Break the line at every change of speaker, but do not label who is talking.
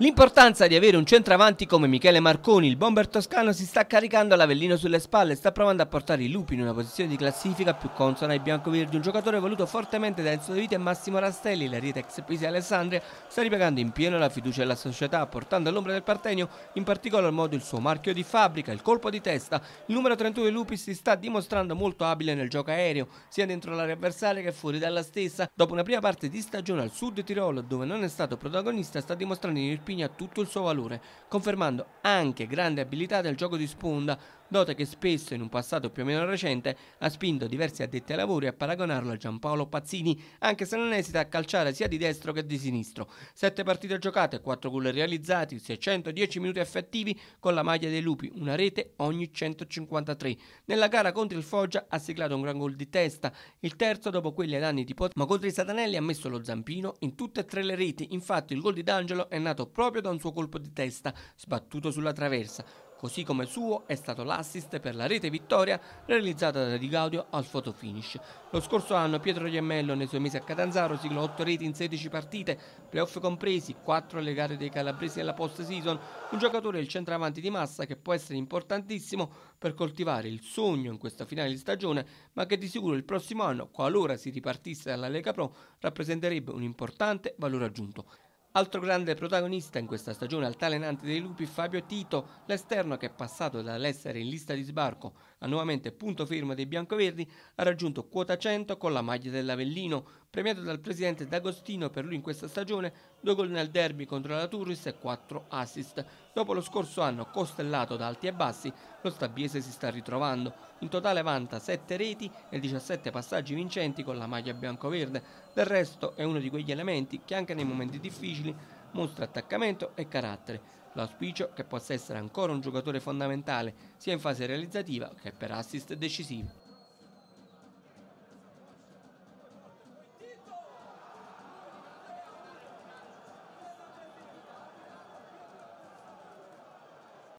L'importanza di avere un centravanti come Michele Marconi, il bomber toscano si sta caricando l'Avellino sulle spalle e sta provando a portare i lupi in una posizione di classifica più consona ai biancoverdi, un giocatore voluto fortemente da Enzo De Vita e Massimo Rastelli, la rete ex Pisa Alessandria sta ripiegando in pieno la fiducia della società, portando all'ombra del Partenio in particolar modo il suo marchio di fabbrica, il colpo di testa. Il numero 31 dei lupi si sta dimostrando molto abile nel gioco aereo, sia dentro l'area avversaria che fuori dalla stessa. Dopo una prima parte di stagione al sud Tirolo, dove non è stato protagonista, sta dimostrando in Scarpini tutto il suo valore, confermando anche grande abilità del gioco di sponda, dote che spesso in un passato più o meno recente ha spinto diversi addetti ai lavori a paragonarlo a Giampaolo Pazzini, anche se non esita a calciare sia di destro che di sinistro. Sette partite giocate, quattro gol realizzati, 610 minuti effettivi con la maglia dei lupi, una rete ogni 153. Nella gara contro il Foggia ha siglato un gran gol di testa, il terzo dopo quelli ad anni di Pot, ma contro i Satanelli ha messo lo zampino in tutte e tre le reti, infatti il gol di D'Angelo è nato proprio da un suo colpo di testa sbattuto sulla traversa, così come suo è stato l'assist per la rete vittoria realizzata da Di Gaudio al photo finish. Lo scorso anno Pietro Iemmello nei suoi mesi a Catanzaro siglò 8 reti in 16 partite, playoff compresi, 4 alle gare dei calabresi nella post season, un giocatore del centravanti di massa che può essere importantissimo per coltivare il sogno in questa finale di stagione, ma che di sicuro il prossimo anno, qualora si ripartisse dalla Lega Pro, rappresenterebbe un importante valore aggiunto. Altro grande protagonista in questa stagione altalenante dei lupi Fabio Tito, l'esterno che è passato dall'essere in lista di sbarco a nuovamente punto fermo dei biancoverdi, ha raggiunto quota 100 con la maglia dell'Avellino, premiato dal presidente D'Agostino per lui in questa stagione, due gol nel derby contro la Turris e quattro assist, Dopo lo scorso anno costellato da alti e bassi, lo Stabiese si sta ritrovando. In totale vanta 7 reti e 17 passaggi vincenti con la maglia bianco-verde. Del resto è uno di quegli elementi che anche nei momenti difficili mostra attaccamento e carattere. L'auspicio che possa essere ancora un giocatore fondamentale sia in fase realizzativa che per assist decisivi.